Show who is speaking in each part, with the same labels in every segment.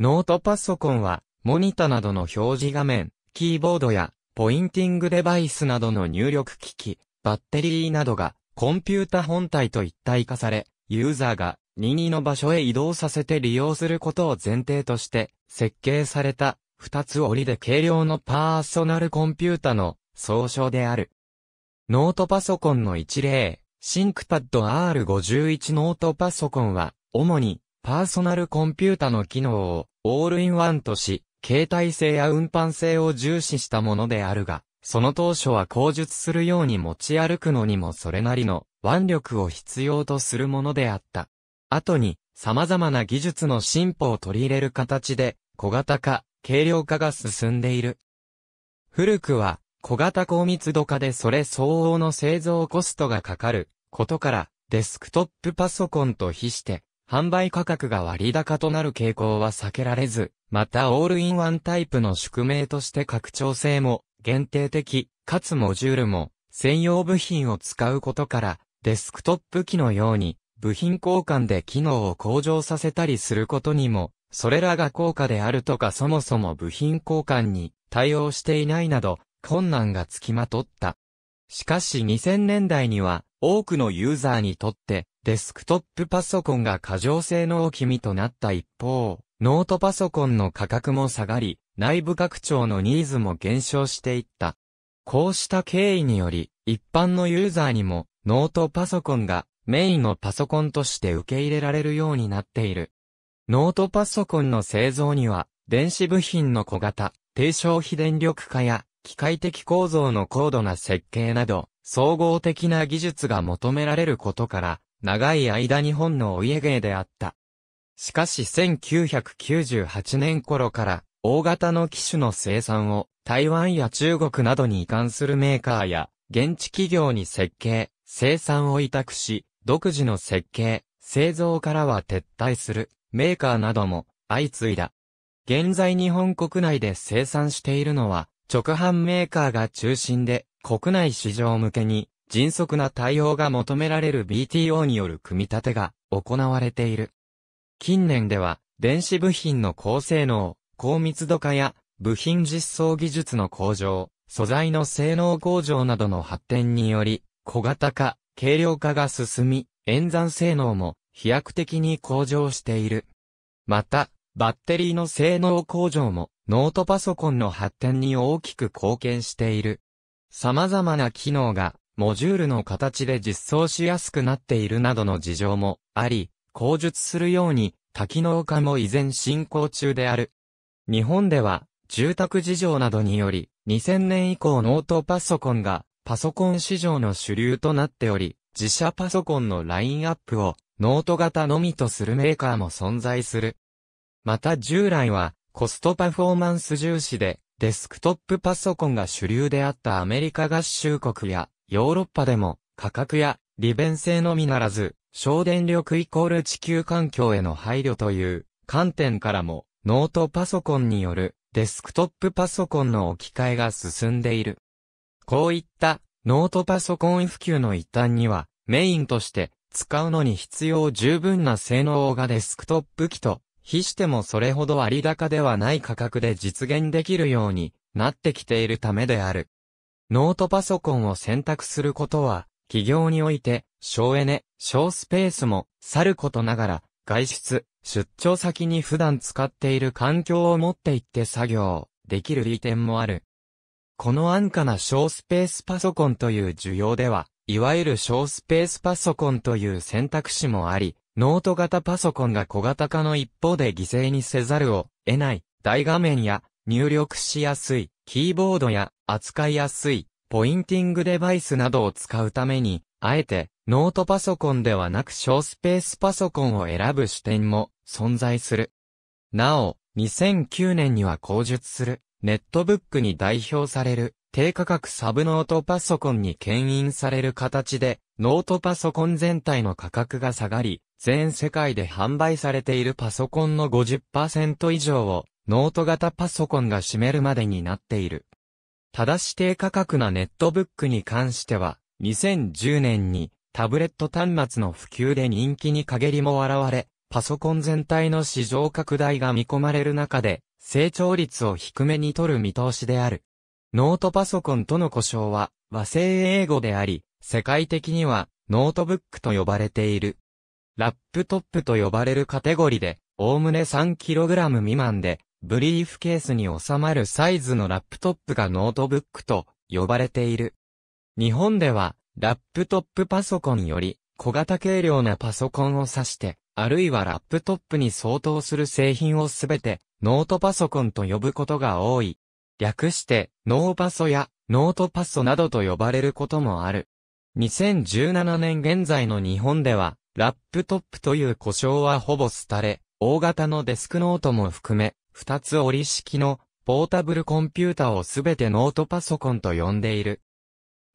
Speaker 1: ノートパソコンは、モニタなどの表示画面、キーボードや、ポインティングデバイスなどの入力機器、バッテリーなどが、コンピュータ本体と一体化され、ユーザーが任意の場所へ移動させて利用することを前提として設計された二つ折りで軽量のパーソナルコンピュータの総称である。ノートパソコンの一例、シンクパッド R51 ノートパソコンは主にパーソナルコンピュータの機能をオールインワンとし、携帯性や運搬性を重視したものであるが、その当初は口述するように持ち歩くのにもそれなりの腕力を必要とするものであった。後に、様々な技術の進歩を取り入れる形で、小型化、軽量化が進んでいる。古くは、小型高密度化でそれ相応の製造コストがかかることから、デスクトップパソコンと比して、販売価格が割高となる傾向は避けられず、またオールインワンタイプの宿命として拡張性も限定的、かつモジュールも専用部品を使うことから、デスクトップ機のように部品交換で機能を向上させたりすることにも、それらが高価であるとかそもそも部品交換に対応していないなど、困難がつきまとった。しかし2000年代には、多くのユーザーにとって、デスクトップパソコンが過剰性能気味となった一方、ノートパソコンの価格も下がり、内部拡張のニーズも減少していった。こうした経緯により、一般のユーザーにも、ノートパソコンがメインのパソコンとして受け入れられるようになっている。ノートパソコンの製造には、電子部品の小型、低消費電力化や、機械的構造の高度な設計など、総合的な技術が求められることから、長い間日本のお家芸であった。しかし1998年頃から、大型の機種の生産を台湾や中国などに移管するメーカーや、現地企業に設計、生産を委託し、独自の設計、製造からは撤退するメーカーなども相次いだ。現在日本国内で生産しているのは直販メーカーが中心で国内市場向けに迅速な対応が求められる BTO による組み立てが行われている。近年では電子部品の高性能、高密度化や部品実装技術の向上、素材の性能向上などの発展により小型化、軽量化が進み、演算性能も飛躍的に向上している。また、バッテリーの性能向上もノートパソコンの発展に大きく貢献している。様々な機能がモジュールの形で実装しやすくなっているなどの事情もあり、口述するように多機能化も依然進行中である。日本では住宅事情などにより2000年以降ノートパソコンがパソコン市場の主流となっており、自社パソコンのラインアップをノート型のみとするメーカーも存在する。また従来はコストパフォーマンス重視でデスクトップパソコンが主流であったアメリカ合衆国やヨーロッパでも価格や利便性のみならず省電力イコール地球環境への配慮という観点からもノートパソコンによるデスクトップパソコンの置き換えが進んでいる。こういったノートパソコン普及の一端にはメインとして使うのに必要十分な性能がデスクトップ機と比してもそれほど割高ではない価格で実現できるようになってきているためである。ノートパソコンを選択することは、企業において、省エネ、省スペースも、さることながら、外出、出張先に普段使っている環境を持って行って作業、できる利点もある。この安価な省スペースパソコンという需要では、いわゆる省スペースパソコンという選択肢もあり、ノート型パソコンが小型化の一方で犠牲にせざるを得ない大画面や入力しやすいキーボードや扱いやすいポインティングデバイスなどを使うために、あえてノートパソコンではなく小スペースパソコンを選ぶ視点も存在する。なお、2009年には講述するネットブックに代表される低価格サブノートパソコンに牽引される形でノートパソコン全体の価格が下がり、全世界で販売されているパソコンの50%以上をノート型パソコンが占めるまでになっている。ただし低価格なネットブックに関しては、2010年にタブレット端末の普及で人気に陰りも現れ、パソコン全体の市場拡大が見込まれる中で、成長率を低めに取る見通しである。ノートパソコンとの故障は和製英語であり、世界的にはノートブックと呼ばれている。ラップトップと呼ばれるカテゴリで、おおむね 3kg 未満で、ブリーフケースに収まるサイズのラップトップがノートブックと呼ばれている。日本では、ラップトップパソコンより小型軽量なパソコンを指して、あるいはラップトップに相当する製品をすべてノートパソコンと呼ぶことが多い。略して、ノーパソやノートパソなどと呼ばれることもある。2017年現在の日本では、ラップトップという故障はほぼ廃れ、大型のデスクノートも含め、二つ折り式のポータブルコンピュータをすべてノートパソコンと呼んでいる。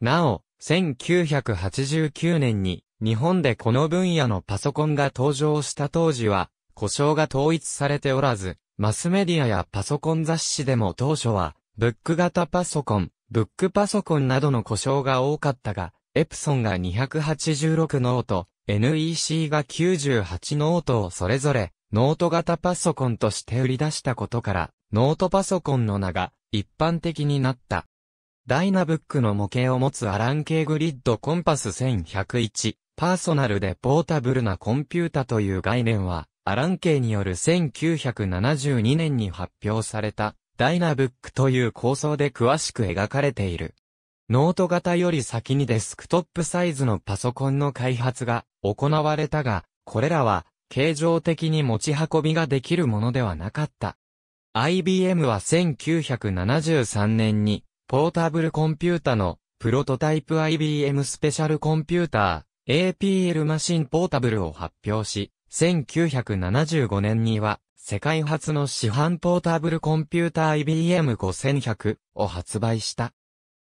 Speaker 1: なお、1989年に日本でこの分野のパソコンが登場した当時は、故障が統一されておらず、マスメディアやパソコン雑誌でも当初は、ブック型パソコン、ブックパソコンなどの故障が多かったが、エプソンが286ノート、NEC が98ノートをそれぞれノート型パソコンとして売り出したことから、ノートパソコンの名が一般的になった。ダイナブックの模型を持つアラン・ケイグリッドコンパス1101、パーソナルでポータブルなコンピュータという概念は、アラン・ケイによる1972年に発表された、ダイナブックという構想で詳しく描かれている。ノート型より先にデスクトップサイズのパソコンの開発が行われたが、これらは形状的に持ち運びができるものではなかった。IBM は1973年にポータブルコンピュータのプロトタイプ IBM スペシャルコンピューター APL マシンポータブルを発表し、1975年には世界初の市販ポータブルコンピュータ IBM 5100を発売した。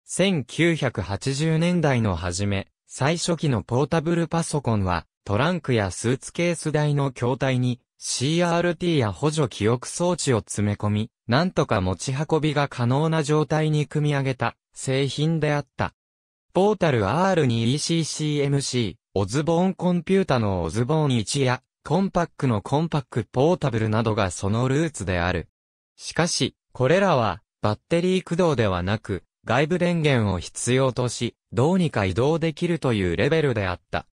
Speaker 1: 1980年代の初め、最初期のポータブルパソコンは、トランクやスーツケース台の筐体に CRT や補助記憶装置を詰め込み、なんとか持ち運びが可能な状態に組み上げた製品であった。ポータル R2ECCMC、オズボーンコンピュータのオズボーン1や、コンパックのコンパックポータブルなどがそのルーツである。しかし、これらはバッテリー駆動ではなく、外部電源を必要とし、どうにか移動できるというレベルであった。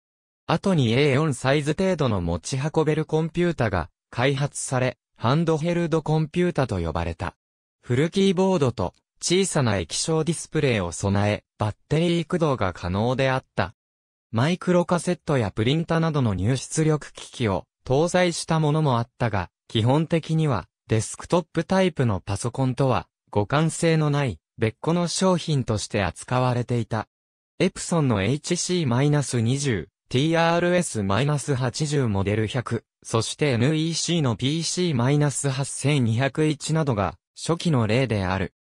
Speaker 1: 後に A4 サイズ程度の持ち運べるコンピュータが開発され、ハンドヘルドコンピュータと呼ばれた。フルキーボードと小さな液晶ディスプレイを備え、バッテリー駆動が可能であった。マイクロカセットやプリンタなどの入出力機器を搭載したものもあったが、基本的にはデスクトップタイプのパソコンとは互換性のない別個の商品として扱われていた。エプソンの HC-20、TRS-80 モデル100、そして NEC の PC-8201 などが初期の例である。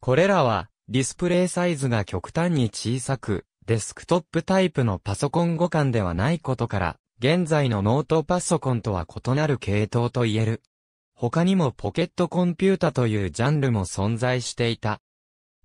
Speaker 1: これらはディスプレイサイズが極端に小さく、デスクトップタイプのパソコン互換ではないことから、現在のノートパソコンとは異なる系統と言える。他にもポケットコンピュータというジャンルも存在していた。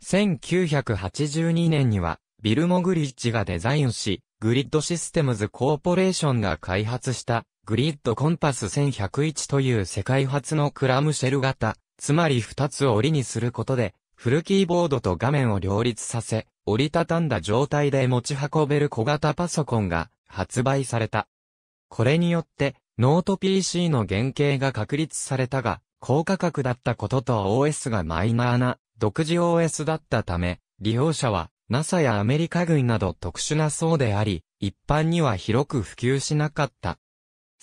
Speaker 1: 1982年には、ビルモ・グリッチがデザインし、グリッドシステムズ・コーポレーションが開発した、グリッドコンパス1101という世界初のクラムシェル型、つまり2つ折りにすることで、フルキーボードと画面を両立させ、折りたたんだ状態で持ち運べる小型パソコンが発売された。これによって、ノート PC の原型が確立されたが、高価格だったことと OS がマイナーな独自 OS だったため、利用者は NASA やアメリカ軍など特殊な層であり、一般には広く普及しなかった。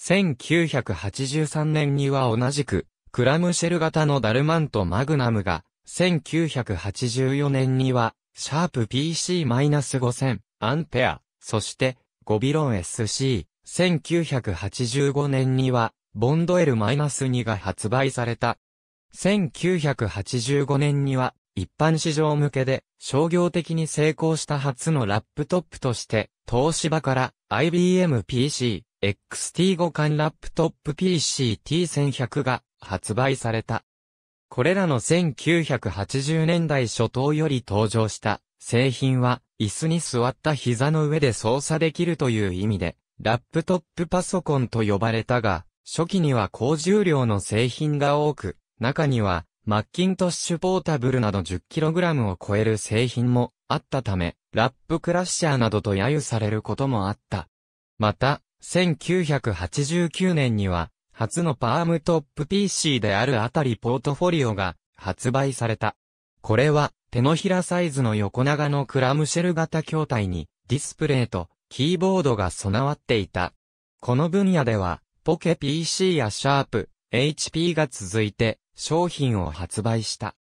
Speaker 1: 1983年には同じく、クラムシェル型のダルマンとマグナムが、1984年には、シャープ PC-5000 アンペア、そして、ゴビロン SC、1985年には、ボンドエル2が発売された。1985年には、一般市場向けで商業的に成功した初のラップトップとして、東芝から IBM PC XT5 換ラップトップ PCT1100 が発売された。これらの1980年代初頭より登場した製品は椅子に座った膝の上で操作できるという意味でラップトップパソコンと呼ばれたが初期には高重量の製品が多く中には、マッキントッシュポータブルなど 10kg を超える製品もあったため、ラップクラッシャーなどと揶揄されることもあった。また、1989年には、初のパームトップ PC であるあたりポートフォリオが発売された。これは、手のひらサイズの横長のクラムシェル型筐体に、ディスプレイとキーボードが備わっていた。この分野では、ポケ PC やシャープ、HP が続いて、商品を発売した。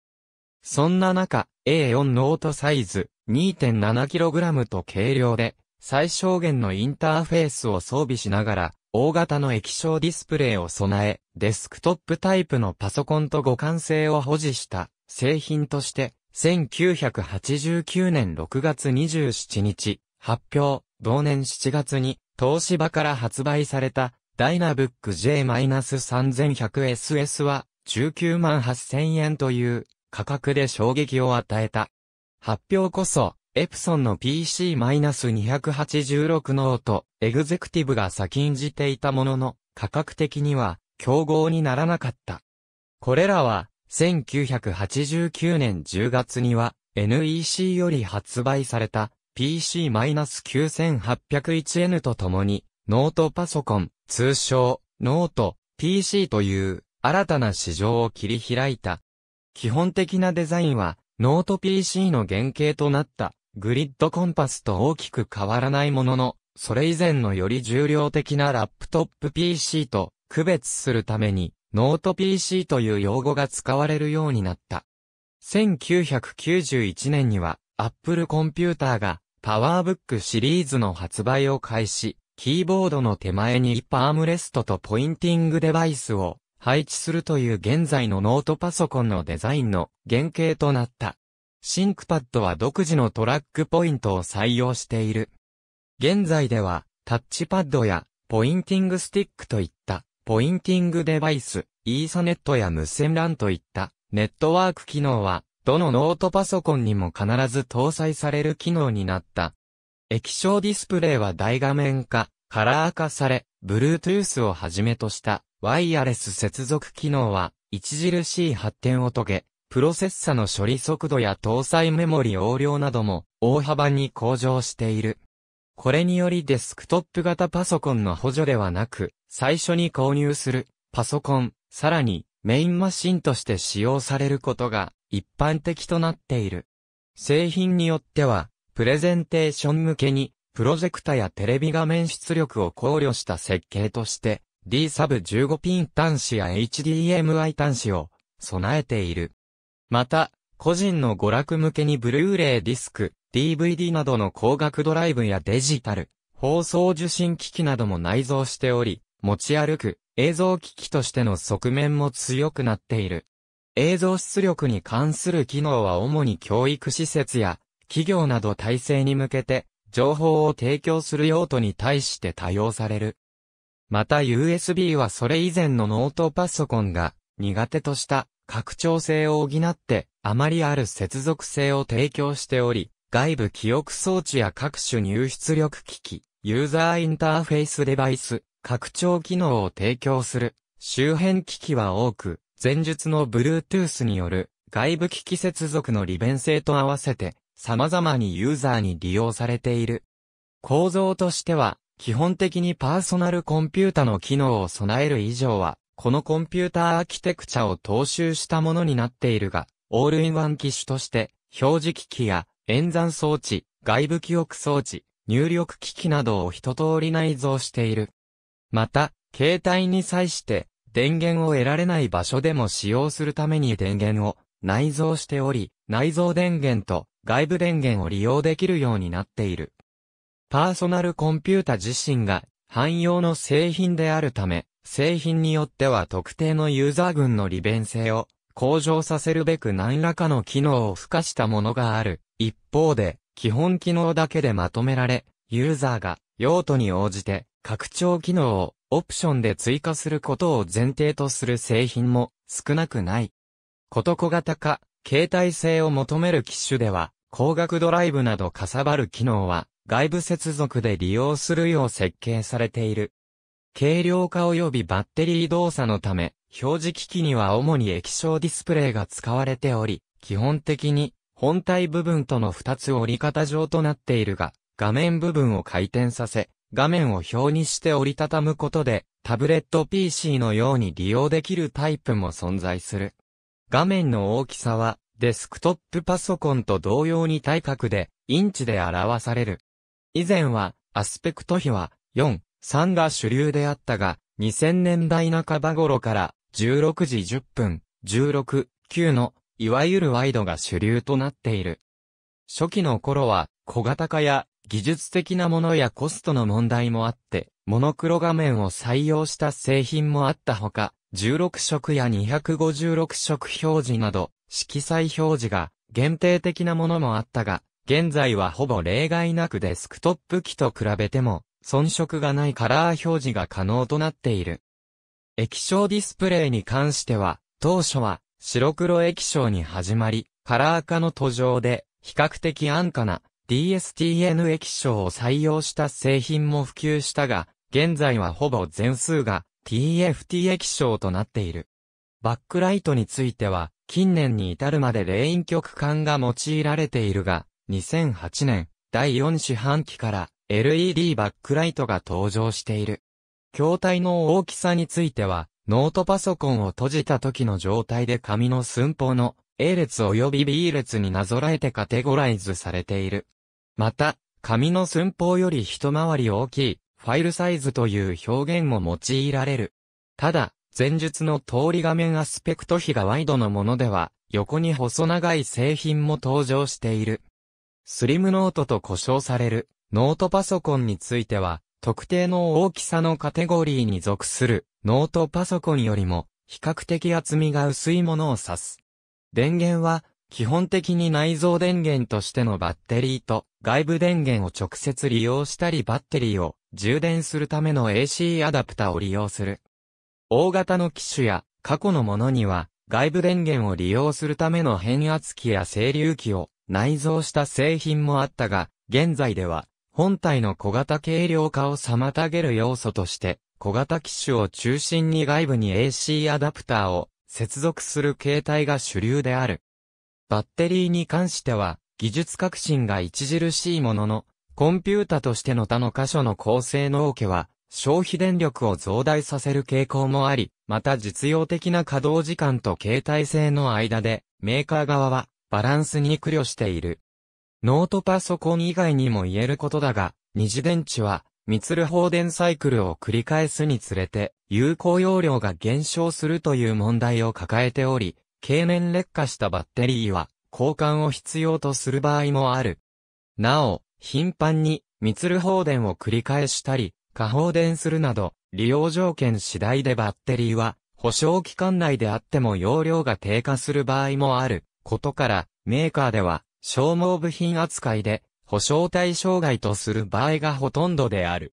Speaker 1: そんな中、A4 ノートサイズ 2.7kg と軽量で、最小限のインターフェースを装備しながら、大型の液晶ディスプレイを備え、デスクトップタイプのパソコンと互換性を保持した製品として、1989年6月27日、発表、同年7月に、東芝から発売された、ダイナブック J-3100SS は、19万8000円という価格で衝撃を与えた。発表こそ、エプソンの PC-286 ノート、エグゼクティブが先んじていたものの、価格的には競合にならなかった。これらは、1989年10月には、NEC より発売された PC-9801N とともに、ノートパソコン、通称、ノート、PC という新たな市場を切り開いた。基本的なデザインは、ノート PC の原型となった、グリッドコンパスと大きく変わらないものの、それ以前のより重量的なラップトップ PC と区別するために、ノート PC という用語が使われるようになった。1991年には、Apple コンピューターが、パワーブックシリーズの発売を開始、キーボードの手前にパームレストとポインティングデバイスを配置するという現在のノートパソコンのデザインの原型となった。シンクパッドは独自のトラックポイントを採用している。現在では、タッチパッドや、ポインティングスティックといった、ポインティングデバイス、イーサネットや無線 LAN といった、ネットワーク機能は、どのノートパソコンにも必ず搭載される機能になった。液晶ディスプレイは大画面化、カラー化され、Bluetooth をはじめとしたワイヤレス接続機能は、著しい発展を遂げ、プロセッサの処理速度や搭載メモリ容量なども大幅に向上している。これによりデスクトップ型パソコンの補助ではなく、最初に購入するパソコン、さらにメインマシンとして使用されることが一般的となっている。製品によっては、プレゼンテーション向けに、プロジェクタやテレビ画面出力を考慮した設計として D サブ15ピン端子や HDMI 端子を備えている。また、個人の娯楽向けにブルーレイディスク、DVD などの光学ドライブやデジタル、放送受信機器なども内蔵しており、持ち歩く映像機器としての側面も強くなっている。映像出力に関する機能は主に教育施設や企業など体制に向けて情報を提供する用途に対して多用される。また USB はそれ以前のノートパソコンが苦手とした拡張性を補ってあまりある接続性を提供しており、外部記憶装置や各種入出力機器、ユーザーインターフェイスデバイス、拡張機能を提供する周辺機器は多く、前述の Bluetooth による外部機器接続の利便性と合わせて様々にユーザーに利用されている。構造としては基本的にパーソナルコンピュータの機能を備える以上は、このコンピュータアーキテクチャを踏襲したものになっているが、オールインワン機種として、表示機器や演算装置、外部記憶装置、入力機器などを一通り内蔵している。また、携帯に際して、電源を得られない場所でも使用するために電源を内蔵しており、内蔵電源と外部電源を利用できるようになっている。パーソナルコンピュータ自身が汎用の製品であるため、製品によっては特定のユーザー群の利便性を向上させるべく何らかの機能を付加したものがある。一方で、基本機能だけでまとめられ、ユーザーが用途に応じて拡張機能をオプションで追加することを前提とする製品も少なくない。こと小型化、携帯性を求める機種では、光学ドライブなどかさばる機能は外部接続で利用するよう設計されている。軽量化及びバッテリー動作のため、表示機器には主に液晶ディスプレイが使われており、基本的に本体部分との二つ折り方上となっているが、画面部分を回転させ、画面を表にして折りたたむことで、タブレット PC のように利用できるタイプも存在する。画面の大きさは、デスクトップパソコンと同様に対角で、インチで表される。以前は、アスペクト比は、4、3が主流であったが、2000年代半ば頃から、16時10分、16、9の、いわゆるワイドが主流となっている。初期の頃は、小型化や、技術的なものやコストの問題もあって、モノクロ画面を採用した製品もあったほか、16色や256色表示など、色彩表示が限定的なものもあったが、現在はほぼ例外なくデスクトップ機と比べても、遜色がないカラー表示が可能となっている。液晶ディスプレイに関しては、当初は白黒液晶に始まり、カラー化の途上で比較的安価な DSTN 液晶を採用した製品も普及したが、現在はほぼ全数が TFT 液晶となっている。バックライトについては、近年に至るまでレイン極感が用いられているが、2008年、第4四半期から LED バックライトが登場している。筐体の大きさについては、ノートパソコンを閉じた時の状態で紙の寸法の A 列及び B 列になぞらえてカテゴライズされている。また、紙の寸法より一回り大きいファイルサイズという表現も用いられる。ただ、前述の通り画面アスペクト比がワイドのものでは、横に細長い製品も登場している。スリムノートと呼称されるノートパソコンについては、特定の大きさのカテゴリーに属するノートパソコンよりも比較的厚みが薄いものを指す。電源は基本的に内蔵電源としてのバッテリーと外部電源を直接利用したりバッテリーを充電するための AC アダプタを利用する。大型の機種や過去のものには外部電源を利用するための変圧器や整流器を内蔵した製品もあったが、現在では、本体の小型軽量化を妨げる要素として、小型機種を中心に外部に AC アダプターを接続する形態が主流である。バッテリーに関しては、技術革新が著しいものの、コンピュータとしての他の箇所の構成のオケは、消費電力を増大させる傾向もあり、また実用的な稼働時間と携帯性の間で、メーカー側はバランスに苦慮している。ノートパソコン以外にも言えることだが、二次電池は、密ル放電サイクルを繰り返すにつれて、有効容量が減少するという問題を抱えており、経年劣化したバッテリーは、交換を必要とする場合もある。なお、頻繁に、密ル放電を繰り返したり、過放電するなど、利用条件次第でバッテリーは、保証期間内であっても容量が低下する場合もある。ことから、メーカーでは、消耗部品扱いで、保証対象外とする場合がほとんどである。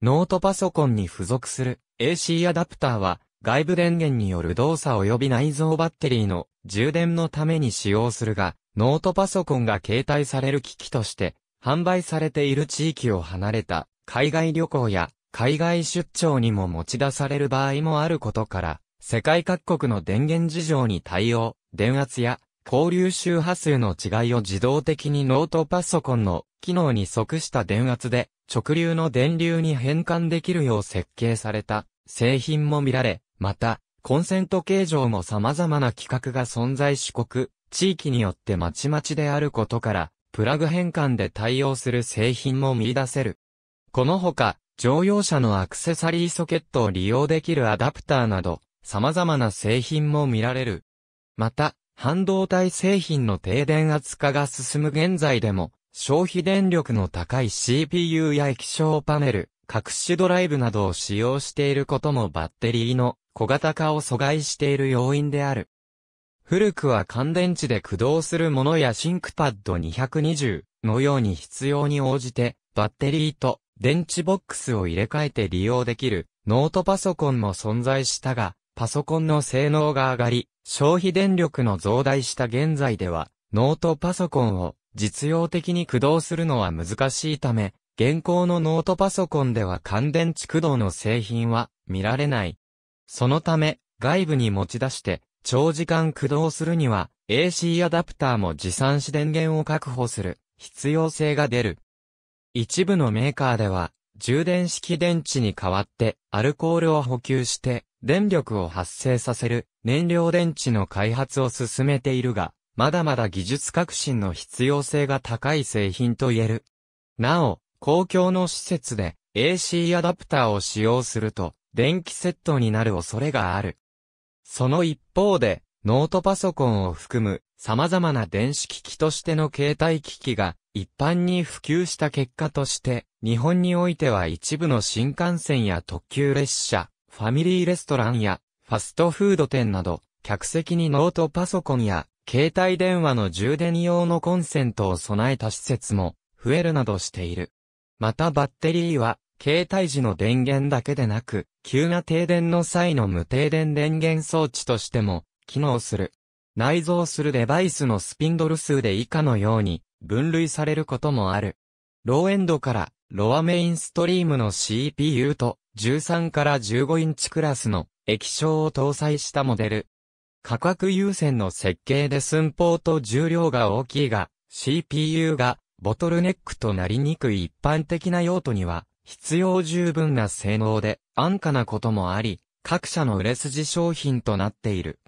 Speaker 1: ノートパソコンに付属する AC アダプターは、外部電源による動作及び内蔵バッテリーの充電のために使用するが、ノートパソコンが携帯される機器として、販売されている地域を離れた海外旅行や海外出張にも持ち出される場合もあることから、世界各国の電源事情に対応電圧や交流周波数の違いを自動的にノートパソコンの機能に即した電圧で直流の電流に変換できるよう設計された製品も見られ、また、コンセント形状も様々な規格が存在し国、地域によってまちまちであることから、プラグ変換で対応する製品も見出せる。このほか、乗用車のアクセサリーソケットを利用できるアダプターなど、様々な製品も見られる。また、半導体製品の低電圧化が進む現在でも、消費電力の高い CPU や液晶パネル、隠しドライブなどを使用していることもバッテリーの小型化を阻害している要因である。古くは乾電池で駆動するものやシンクパッド220のように必要に応じてバッテリーと電池ボックスを入れ替えて利用できるノートパソコンも存在したが、パソコンの性能が上がり、消費電力の増大した現在では、ノートパソコンを実用的に駆動するのは難しいため、現行のノートパソコンでは乾電池駆動の製品は見られない。そのため、外部に持ち出して長時間駆動するには AC アダプターも持参し電源を確保する必要性が出る。一部のメーカーでは充電式電池に代わってアルコールを補給して電力を発生させる燃料電池の開発を進めているが、まだまだ技術革新の必要性が高い製品と言える。なお、公共の施設で AC アダプターを使用すると、電気セットになる恐れがある。その一方で、ノートパソコンを含む様々な電子機器としての携帯機器が一般に普及した結果として、日本においては一部の新幹線や特急列車、ファミリーレストランやファストフード店など、客席にノートパソコンや、携帯電話の充電用のコンセントを備えた施設も、増えるなどしている。またバッテリーは、携帯時の電源だけでなく、急な停電の際の無停電電源装置としても、機能する。内蔵するデバイスのスピンドル数で以下のように、分類されることもある。ローエンドから、ロアメインストリームの CPU と、13から15インチクラスの液晶を搭載したモデル。価格優先の設計で寸法と重量が大きいが、CPU がボトルネックとなりにくい一般的な用途には、必要十分な性能で安価なこともあり、各社の売れ筋商品となっている。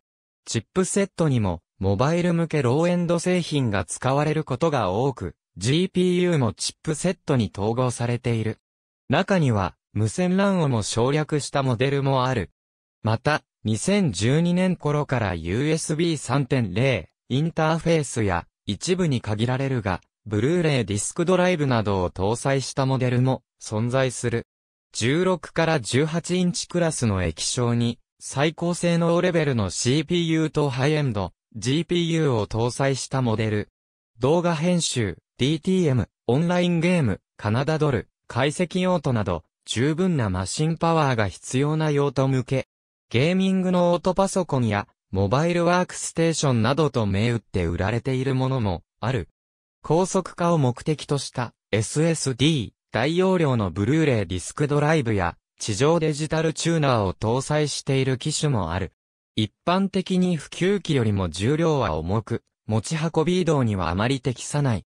Speaker 1: チップセットにも、モバイル向けローエンド製品が使われることが多く、GPU もチップセットに統合されている。中には、無線 LAN をも省略したモデルもある。また、2012年頃から USB 3.0インターフェースや一部に限られるが、ブルーレイディスクドライブなどを搭載したモデルも存在する。16から18インチクラスの液晶に最高性能レベルの CPU とハイエンド GPU を搭載したモデル。動画編集、DTM、オンラインゲーム、カナダドル、解析用途など十分なマシンパワーが必要な用途向けゲーミングのオートパソコンや、モバイルワークステーションなどと銘打って売られているものもある。高速化を目的とした SSD、大容量のブルーレイディスクドライブや地上デジタルチューナーを搭載している機種もある。一般的に普及機よりも重量は重く、持ち運び移動にはあまり適さない。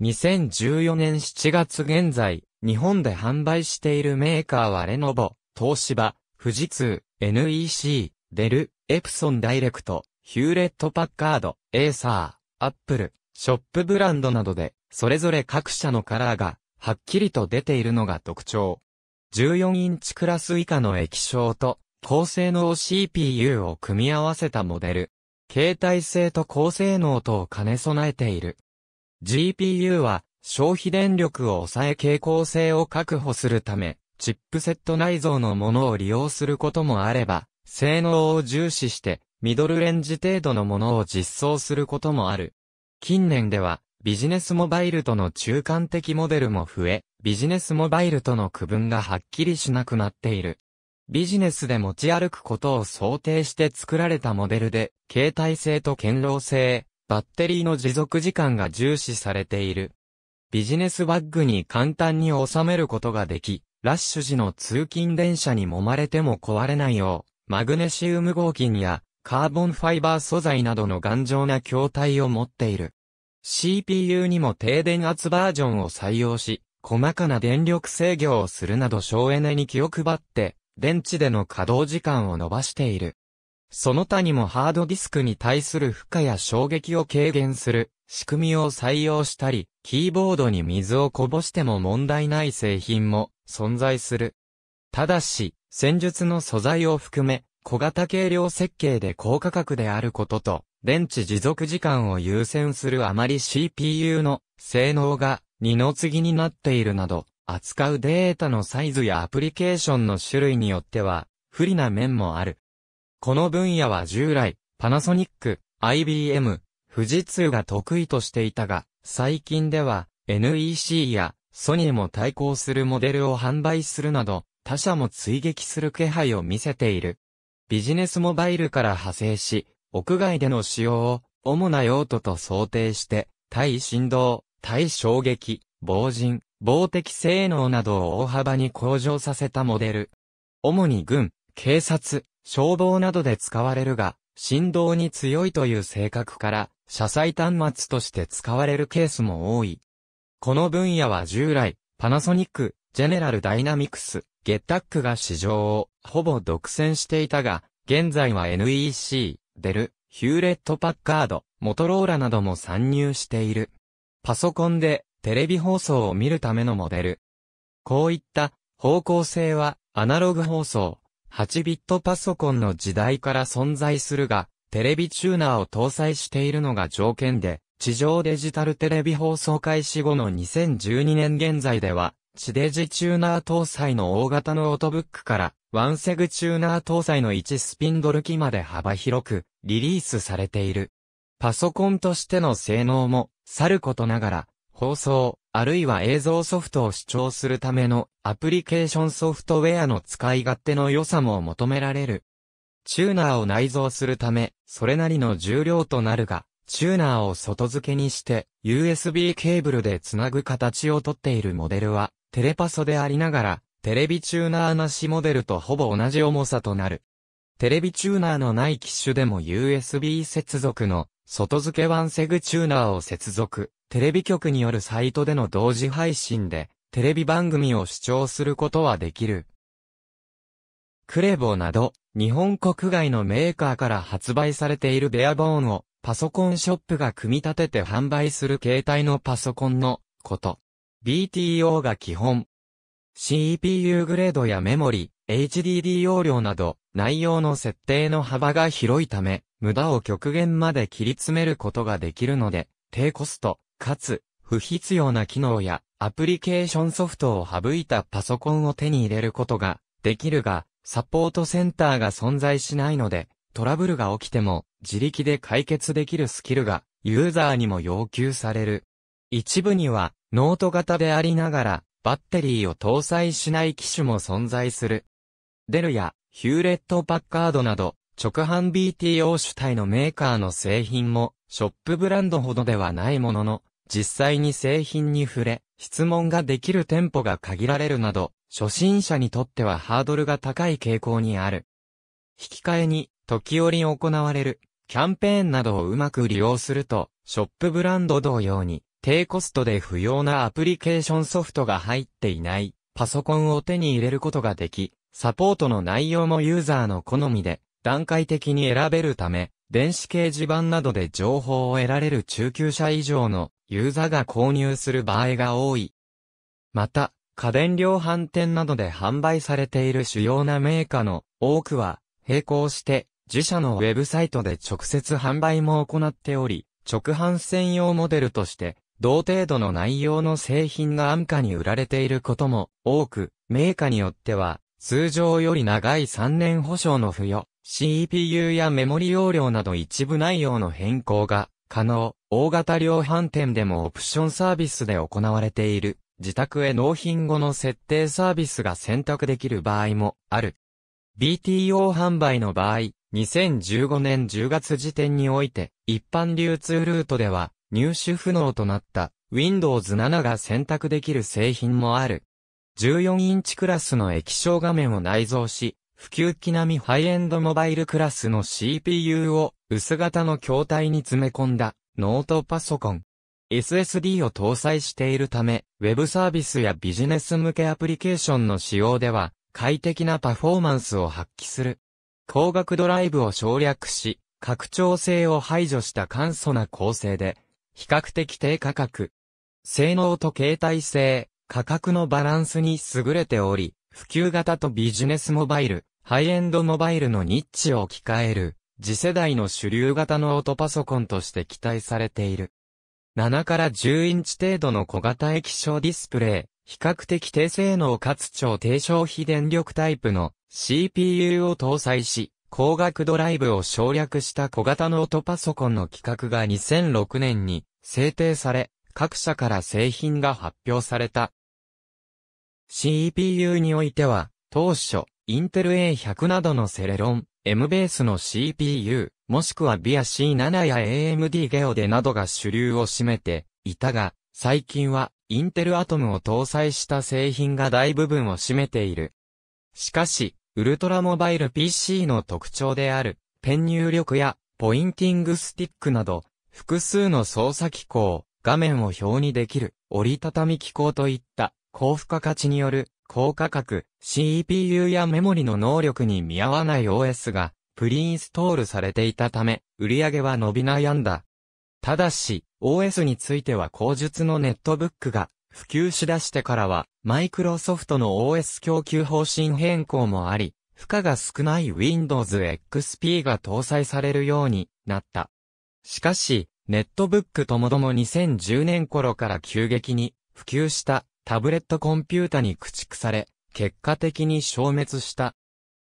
Speaker 1: 2014年7月現在、日本で販売しているメーカーはレノボ、東芝、富士通、NEC、デル、エプソンダイレクト、ヒューレット・パッカード、エーサー、アップル、ショップブランドなどで、それぞれ各社のカラーが、はっきりと出ているのが特徴。14インチクラス以下の液晶と、高性能 CPU を組み合わせたモデル。携帯性と高性能とを兼ね備えている。GPU は消費電力を抑え傾向性を確保するため、チップセット内蔵のものを利用することもあれば、性能を重視して、ミドルレンジ程度のものを実装することもある。近年では、ビジネスモバイルとの中間的モデルも増え、ビジネスモバイルとの区分がはっきりしなくなっている。ビジネスで持ち歩くことを想定して作られたモデルで、携帯性と堅牢性、バッテリーの持続時間が重視されている。ビジネスバッグに簡単に収めることができ、ラッシュ時の通勤電車に揉まれても壊れないよう、マグネシウム合金やカーボンファイバー素材などの頑丈な筐体を持っている。CPU にも低電圧バージョンを採用し、細かな電力制御をするなど省エネに気を配って、電池での稼働時間を伸ばしている。その他にもハードディスクに対する負荷や衝撃を軽減する仕組みを採用したり、キーボードに水をこぼしても問題ない製品も存在する。ただし、戦術の素材を含め、小型軽量設計で高価格であることと、電池持続時間を優先するあまり CPU の性能が二の次になっているなど、扱うデータのサイズやアプリケーションの種類によっては、不利な面もある。この分野は従来、パナソニック、IBM、富士通が得意としていたが、最近では NEC やソニーも対抗するモデルを販売するなど、他社も追撃する気配を見せている。ビジネスモバイルから派生し、屋外での使用を主な用途と想定して、対振動、対衝撃、防塵、防滴性能などを大幅に向上させたモデル。主に軍、警察、消防などで使われるが、振動に強いという性格から、車載端末として使われるケースも多い。この分野は従来、パナソニック、ジェネラルダイナミクス、ゲッタックが市場をほぼ独占していたが、現在は NEC、デル、ヒューレット・パッカード、モトローラなども参入している。パソコンでテレビ放送を見るためのモデル。こういった方向性はアナログ放送、8ビットパソコンの時代から存在するが、テレビチューナーを搭載しているのが条件で、地上デジタルテレビ放送開始後の2012年現在では、地デジチューナー搭載の大型のオートブックから、ワンセグチューナー搭載の1スピンドル機まで幅広くリリースされている。パソコンとしての性能も、さることながら、放送、あるいは映像ソフトを視聴するためのアプリケーションソフトウェアの使い勝手の良さも求められる。チューナーを内蔵するため、それなりの重量となるが、チューナーを外付けにして USB ケーブルでつなぐ形をとっているモデルはテレパソでありながらテレビチューナーなしモデルとほぼ同じ重さとなる。テレビチューナーのない機種でも USB 接続の外付けワンセグチューナーを接続、テレビ局によるサイトでの同時配信でテレビ番組を視聴することはできる。クレボなど、日本国外のメーカーから発売されているベアボーンをパソコンショップが組み立てて販売する携帯のパソコンのこと。BTO が基本。CPU グレードやメモリ、HDD 容量など、内容の設定の幅が広いため、無駄を極限まで切り詰めることができるので、低コスト、かつ、不必要な機能や、アプリケーションソフトを省いたパソコンを手に入れることができるが、サポートセンターが存在しないので、トラブルが起きても、自力で解決できるスキルがユーザーにも要求される。一部にはノート型でありながらバッテリーを搭載しない機種も存在する。デルやヒューレット・パッカードなど直販 BTO 主体のメーカーの製品もショップブランドほどではないものの実際に製品に触れ質問ができる店舗が限られるなど初心者にとってはハードルが高い傾向にある。引き換えに時折行われるキャンペーンなどをうまく利用すると、ショップブランド同様に、低コストで不要なアプリケーションソフトが入っていない、パソコンを手に入れることができ、サポートの内容もユーザーの好みで、段階的に選べるため、電子掲示板などで情報を得られる中級者以上のユーザーが購入する場合が多い。また、家電量販店などで販売されている主要なメーカーの多くは、並行して自社のウェブサイトで直接販売も行っており、直販専用モデルとして、同程度の内容の製品が安価に売られていることも多く、メーカーによっては、通常より長い3年保証の付与、CPU やメモリ容量など一部内容の変更が可能、大型量販店でもオプションサービスで行われている、自宅へ納品後の設定サービスが選択できる場合もある。BTO 販売の場合、2015年10月時点において、一般流通ルートでは、入手不能となった Windows 7が選択できる製品もある。14インチクラスの液晶画面を内蔵し、普及機並みハイエンドモバイルクラスの CPU を薄型の筐体に詰め込んだノートパソコン。SSD を搭載しているため、ウェブサービスやビジネス向けアプリケーションの使用では、快適なパフォーマンスを発揮する光学ドライブを省略し、拡張性を排除した簡素な構成で、比較的低価格、性能と携帯性、価格のバランスに優れており、普及型とビジネスモバイル、ハイエンドモバイルのニッチを置き換える、次世代の主流型のオートパソコンとして期待されている。7から10インチ程度の小型液晶ディスプレイ、比較的低性能かつ超低消費電力タイプの CPU を搭載し、光学ドライブを省略した小型ノートパソコンの企画が2006年に制定され、各社から製品が発表された。CPU においては、当初、インテル A100 などのセレロン、M ベースの CPU、もしくはビア C7 や AMD ゲオデなどが主流を占めていたが、最近はインテルアトムを搭載した製品が大部分を占めている。しかし、ウルトラモバイル PC の特徴である、ペン入力やポインティングスティックなど、複数の操作機構、画面を表にできる折りたたみ機構といった高付加価値による高価格 CPU やメモリの能力に見合わない OS がプリインストールされていたため売り上げは伸び悩んだ。ただし、OS については後述のネットブックが普及しだしてからは、マイクロソフトの OS 供給方針変更もあり、負荷が少ない Windows XP が搭載されるようになった。しかし、ネットブックともども2010年頃から急激に普及したタブレットコンピュータに駆逐され、結果的に消滅した。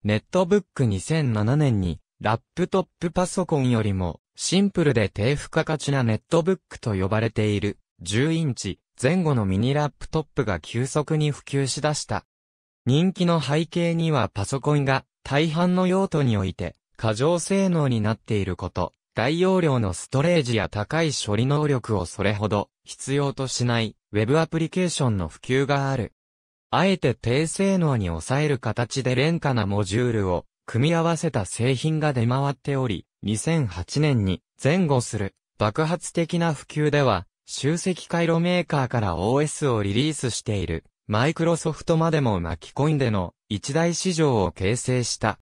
Speaker 1: ネットブック2007年にラップトップパソコンよりもシンプルで低負荷価値なネットブックと呼ばれている10インチ前後のミニラップトップが急速に普及しだした。人気の背景にはパソコンが大半の用途において過剰性能になっていること、大容量のストレージや高い処理能力をそれほど必要としない Web アプリケーションの普及がある。あえて低性能に抑える形で廉価なモジュールを組み合わせた製品が出回っており、2008年に前後する爆発的な普及では集積回路メーカーから OS をリリースしている、マイクロソフトまでも巻き込んでの一大市場を形成した。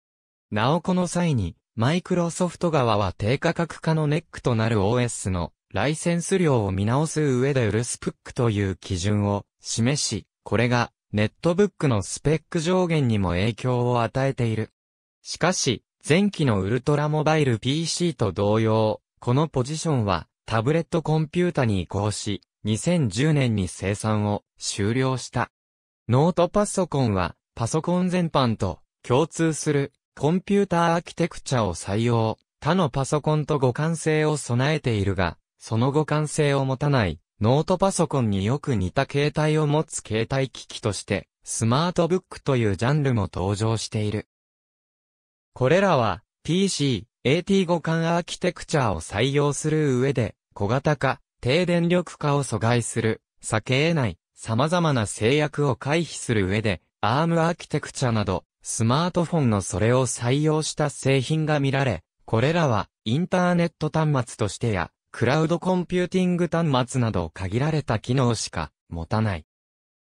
Speaker 1: なおこの際に、マイクロソフト側は低価格化のネックとなる OS のライセンス量を見直す上でウルスプックという基準を示し、これがネットブックのスペック上限にも影響を与えている。しかし、前期のウルトラモバイル PC と同様、このポジションはタブレットコンピュータに移行し、2010年に生産を終了した。ノートパソコンは、パソコン全般と共通するコンピューターアーキテクチャを採用。他のパソコンと互換性を備えているが、その互換性を持たないノートパソコンによく似た携帯を持つ携帯機器として、スマートブックというジャンルも登場している。これらは PC、AT 互換アーキテクチャを採用する上で小型化、低電力化を阻害する、避け得ない様々な制約を回避する上で、アームアーキテクチャなど、スマートフォンのそれを採用した製品が見られ、これらはインターネット端末としてや、クラウドコンピューティング端末など限られた機能しか持たない。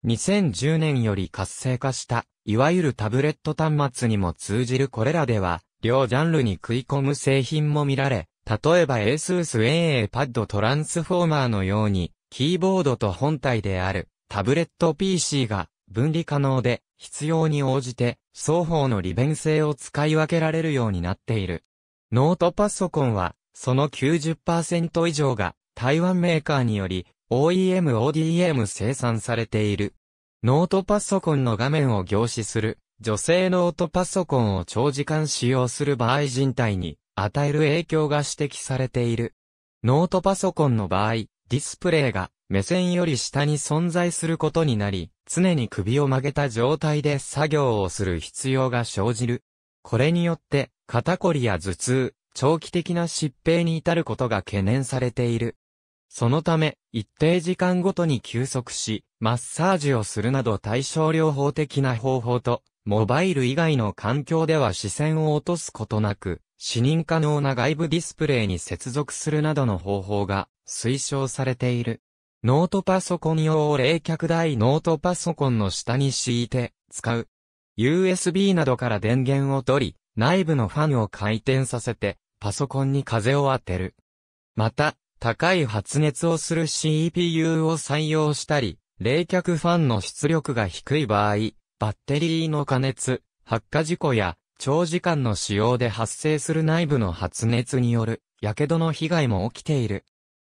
Speaker 1: 2010年より活性化した、いわゆるタブレット端末にも通じるこれらでは、両ジャンルに食い込む製品も見られ、例えば ASUS a a パッドトランスフォーマーのように、キーボードと本体であるタブレット PC が分離可能で、必要に応じて双方の利便性を使い分けられるようになっている。ノートパソコンは、その90%以上が台湾メーカーにより OEM、ODM 生産されている。ノートパソコンの画面を凝視する女性ノートパソコンを長時間使用する場合人体に与える影響が指摘されている。ノートパソコンの場合、ディスプレイが目線より下に存在することになり、常に首を曲げた状態で作業をする必要が生じる。これによって、肩こりや頭痛、長期的な疾病に至ることが懸念されている。そのため、一定時間ごとに休息し、マッサージをするなど対症療法的な方法と、モバイル以外の環境では視線を落とすことなく、視認可能な外部ディスプレイに接続するなどの方法が推奨されている。ノートパソコン用を冷却台ノートパソコンの下に敷いて使う。USB などから電源を取り、内部のファンを回転させて、パソコンに風を当てる。また、高い発熱をする CPU を採用したり、冷却ファンの出力が低い場合、バッテリーの加熱、発火事故や、長時間の使用で発生する内部の発熱による、火傷の被害も起きている。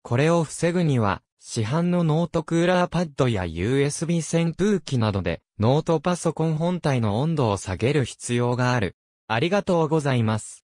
Speaker 1: これを防ぐには、市販のノートクーラーパッドや USB 扇風機などで、ノートパソコン本体の温度を下げる必要がある。ありがとうございます。